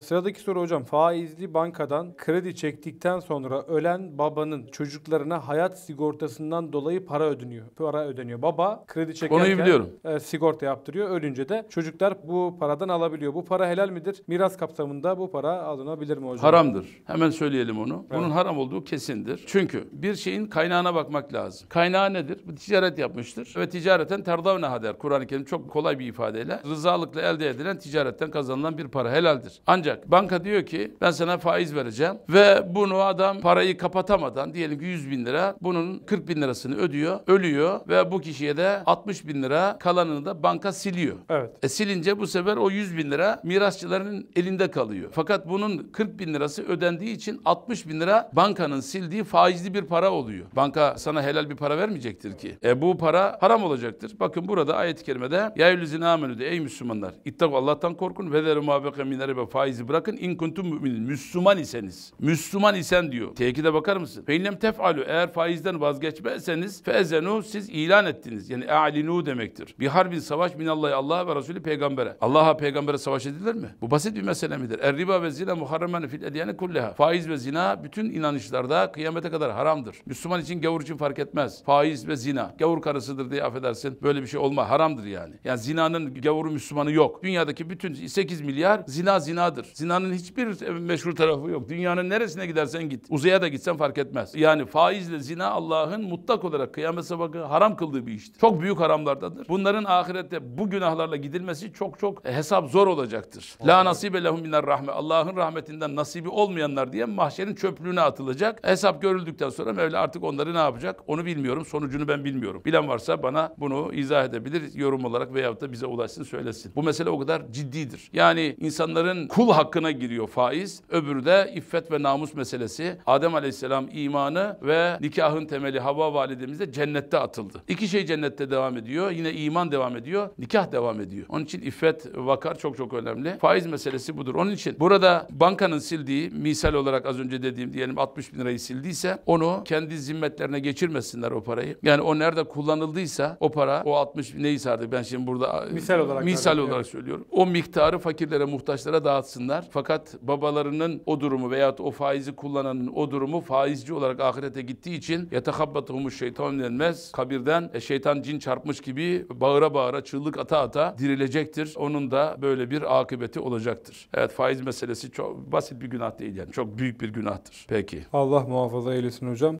Sıradaki soru hocam faizli bankadan kredi çektikten sonra ölen babanın çocuklarına hayat sigortasından dolayı para ödeniyor. Para ödeniyor. Baba kredi Konuyu çekerken biliyorum. e, sigorta yaptırıyor. Ölünce de çocuklar bu paradan alabiliyor. Bu para helal midir? Miras kapsamında bu para alınabilir mi hocam? Haramdır. Hemen söyleyelim onu. Bunun haram olduğu kesindir. Çünkü bir şeyin kaynağına bakmak lazım. Kaynağı nedir? Bu ticaret yapmıştır. Ve ticareten terdavne hader. Kur'an-ı Kerim çok kolay bir ifadeyle rızalıkla elde edilen ticaretten kazanılan bir para helaldir. Ancak ancak banka diyor ki ben sana faiz vereceğim ve bunu adam parayı kapatamadan diyelim ki 100 bin lira bunun 40 bin lirasını ödüyor, ölüyor ve bu kişiye de 60 bin lira kalanını da banka siliyor. Evet. E silince bu sefer o 100 bin lira mirasçıların elinde kalıyor. Fakat bunun 40 bin lirası ödendiği için 60 bin lira bankanın sildiği faizli bir para oluyor. Banka sana helal bir para vermeyecektir ki. E bu para haram olacaktır. Bakın burada ayet-i kerimede ya yüzüne amenü de ey Müslümanlar ittak Allah'tan korkun ve deru muhabbeke minere ve faiz faizi bırakın in kuntum müminin. Müslüman iseniz. Müslüman isen diyor. Tehkide bakar mısın? Fe inlem tef'alu. Eğer faizden vazgeçmezseniz fezenu siz ilan ettiniz. Yani a'linu demektir. Bir harbin savaş minallahı Allah'a ve Resulü peygambere. Allah'a peygambere savaş edilir mi? Bu basit bir mesele midir? Er riba ve zina muharremen fil ediyane kulleha. Faiz ve zina bütün inanışlarda kıyamete kadar haramdır. Müslüman için gavur için fark etmez. Faiz ve zina. Gavur karısıdır diye affedersin. Böyle bir şey olma. Haramdır yani. Yani zinanın gavuru Müslümanı yok. Dünyadaki bütün 8 milyar zina zinadır vardır. Zinanın hiçbir meşhur tarafı yok. Dünyanın neresine gidersen git. Uzaya da gitsen fark etmez. Yani faizle zina Allah'ın mutlak olarak kıyamet sabahı haram kıldığı bir iştir. Çok büyük haramlardadır. Bunların ahirette bu günahlarla gidilmesi çok çok e, hesap zor olacaktır. La nasibe lehum minel rahme. Allah'ın rahmetinden nasibi olmayanlar diye mahşerin çöplüğüne atılacak. Hesap görüldükten sonra Mevla artık onları ne yapacak onu bilmiyorum. Sonucunu ben bilmiyorum. Bilen varsa bana bunu izah edebilir yorum olarak veyahut da bize ulaşsın söylesin. Bu mesele o kadar ciddidir. Yani insanların kul hakkına giriyor faiz. Öbürü de iffet ve namus meselesi. Adem Aleyhisselam imanı ve nikahın temeli Havva validemizde cennette atıldı. İki şey cennette devam ediyor. Yine iman devam ediyor. Nikah devam ediyor. Onun için iffet, vakar çok çok önemli. Faiz meselesi budur. Onun için burada bankanın sildiği misal olarak az önce dediğim diyelim 60 bin lirayı sildiyse onu kendi zimmetlerine geçirmesinler o parayı. Yani o nerede kullanıldıysa o para o 60 bin neyse artık ben şimdi burada misal olarak, misal olarak söylüyorum. O miktarı fakirlere, muhtaçlara dağıtsınlar olmasınlar. Fakat babalarının o durumu veyahut o faizi kullananın o durumu faizci olarak ahirete gittiği için yetekabbatuhumuş şeytan denmez. Kabirden e, şeytan cin çarpmış gibi bağıra bağıra çığlık ata ata dirilecektir. Onun da böyle bir akıbeti olacaktır. Evet faiz meselesi çok basit bir günah değil yani. Çok büyük bir günahtır. Peki. Allah muhafaza eylesin hocam.